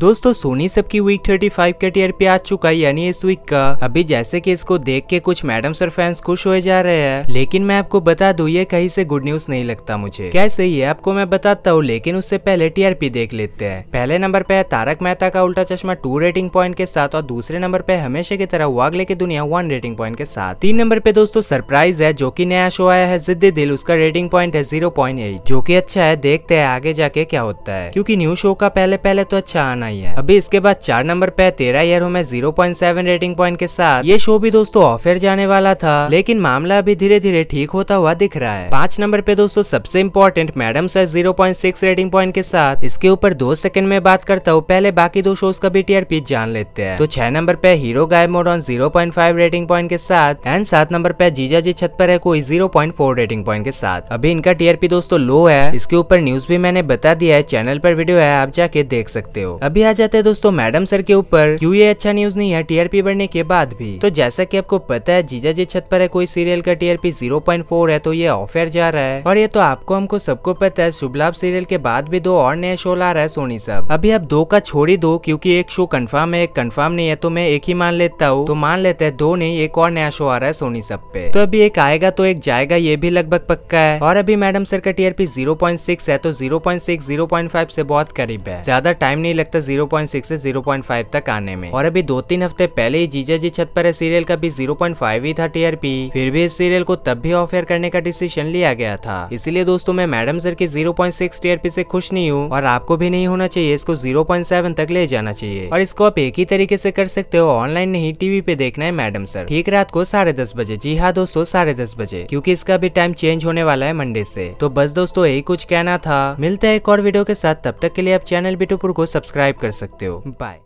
दोस्तों सोनी सब की वीक 35 का टीआरपी आ चुका है यानी इस वीक का अभी जैसे कि इसको देख के कुछ मैडम सर फैंस खुश हो जा रहे हैं लेकिन मैं आपको बता दू ये कहीं से गुड न्यूज नहीं लगता मुझे कैसे ये आपको मैं बताता हूँ लेकिन उससे पहले टीआरपी देख लेते हैं पहले नंबर पे है तारक मेहता का उल्टा चश्मा टू रेटिंग पॉइंट के साथ और दूसरे नंबर पे हमेशा की तरह वागले की दुनिया वन रेटिंग पॉइंट के साथ तीन नंबर पे दोस्तों सरप्राइज है जो की नया शो आया है जिद्दी दिल उसका रेटिंग पॉइंट है जीरो जो की अच्छा है देखते है आगे जाके क्या होता है क्यूँकी न्यू शो का पहले पहले तो अच्छा आना बनाई है अभी इसके बाद चार नंबर पे तेरा ईयर में zero point seven rating point के साथ ये शो भी दोस्तों ऑफेयर जाने वाला था लेकिन मामला अभी धीरे धीरे ठीक होता हुआ दिख रहा है पांच नंबर पे दोस्तों सबसे important madam sir zero point six rating point के साथ इसके ऊपर दो सेकंड में बात करता हूँ पहले बाकी दो शो का भी टीआरपी जान लेते हैं तो छह नंबर पे हीरो गाय mode on zero point five rating point के साथ एंड सात नंबर पे जीजा जी छत पर है कोई zero point four rating point के साथ अभी इनका टीआरपी दोस्तों लो है इसके ऊपर न्यूज भी मैंने बता दिया है चैनल पर वीडियो है आप जाके देख सकते हो अब अभी आ जाते हैं दोस्तों मैडम सर के ऊपर क्यों ये अच्छा न्यूज नहीं है टीआरपी बढ़ने के बाद भी तो जैसा की आपको पता है जीजा जी छत पर है कोई सीरियल का टीआरपी जीरो है तो ये ऑफर जा रहा है और ये तो आपको हमको सबको पता है शुभलाभ सीरियल के बाद भी दो और नया शो ला रहा है सोनी सब अभी आप दो का छोड़ ही दो क्यूँकी एक शो कन्फर्म है एक कन्फर्म नहीं है तो मैं एक ही मान लेता हूँ तो मान लेते हैं दो नहीं एक और नया शो आ रहा है सोनी सब पे तो अभी एक आएगा तो एक जाएगा ये भी लगभग पक्का है और अभी मैडम सर का टीआरपी जीरो है तो जीरो पॉइंट से बहुत करीब है ज्यादा टाइम नहीं लगता जीरो पॉइंट सिक्स ऐसी जीरो पॉइंट फाइव तक आने में और अभी दो तीन हफ्ते पहले ही जीजा जी छत पर सीरियल का भी जीरो पॉइंट फाइव ही था टीआरपी फिर भी इस सीरियल को तब भी ऑफ एयर करने का डिसीजन लिया गया था इसलिए दोस्तों मैं मैडम सर की जीरो पॉइंट सिक्स टीआरपी ऐसी खुश नहीं हूँ और आपको भी नहीं होना चाहिए इसको जीरो पॉइंट सेवन तक ले जाना चाहिए और इसको आप एक ही तरीके ऐसी कर सकते हो ऑनलाइन नहीं टीवी पे देखना है मैडम सर ठीक रात को साढ़े दस बजे जी हाँ दोस्तों साढ़े दस बजे क्यूँकी इसका भी टाइम चेंज होने वाला है मंडे ऐसी तो बस दोस्तों यही कुछ कहना था मिलते हैं एक और वीडियो के साथ तब तक के लिए आप चैनल बिटूपुर को सब्सक्राइब सब्सक्राइब कर सकते हो बाय